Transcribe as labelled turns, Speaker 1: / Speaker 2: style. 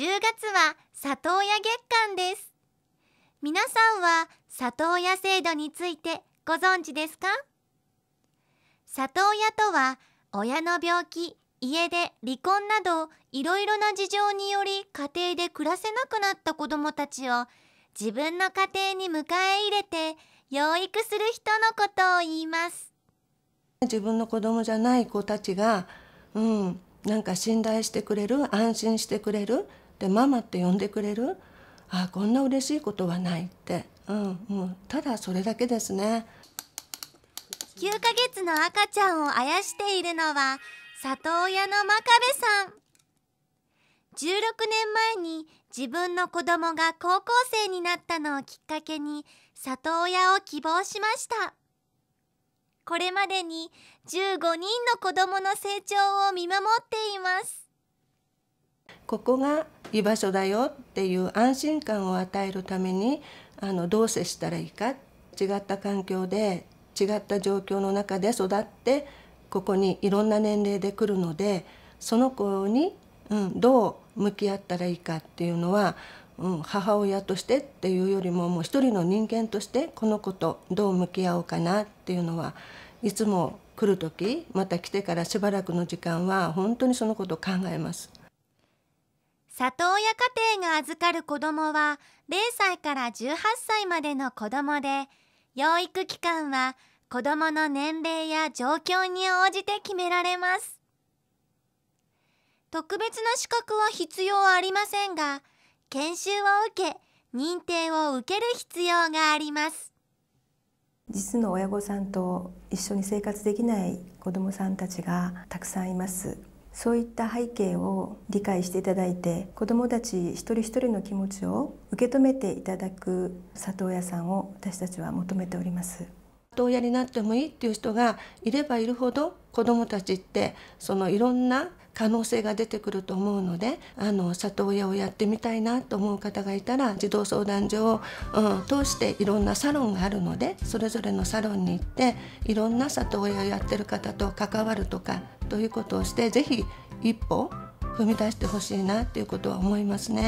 Speaker 1: 10月は里親月間です皆さんは里親制度についてご存知ですか里親とは親の病気家で離婚などいろいろな事情により家庭で暮らせなくなった子どもたちを自分の家庭に迎え入れて養育する人のことを言います
Speaker 2: 自分の子供じゃない子たちが、うん、なんか信頼してくれる安心してくれるでママって呼んでくれるあこんな嬉しいことはないって、
Speaker 1: うんうん、ただそれだけですね9ヶ月の赤ちゃんをあやしているのは里親の真壁さん16年前に自分の子供が高校生になったのをきっかけに里親を希望しましたこれまでに15人の子供の成長を見守っています
Speaker 2: ここが居場所だよっていう安心感を与えるためにあのどう接したらいいか違った環境で違った状況の中で育ってここにいろんな年齢で来るのでその子に、うん、どう向き合ったらいいかっていうのは、うん、母親としてっていうよりももう一人の人間としてこの子とどう向き合おうかなっていうのはいつも来る時また来てからしばらくの時間は本当にそのことを考えます。
Speaker 1: 里親家庭が預かる子どもは0歳から18歳までの子どもで養育期間は子どもの年齢や状況に応じて決められます特別な資格は必要ありませんが研修を受け認定を受ける必要があります実の親御さんと一緒に生活できな
Speaker 2: い子どもさんたちがたくさんいますそういった背景を理解していただいて子どもたち一人一人の気持ちを受け止めていただく里親さんを私たちは求めております。里親になってもいいっていう人がいればいるほど子どもたちってそのいろんな可能性が出てくると思うのであの里親をやってみたいなと思う方がいたら児童相談所を、うん、通していろんなサロンがあるのでそれぞれのサロンに行っていろんな里親をやってる方と関わるとかということをして是非一歩踏み出してほしいなということは思いますね。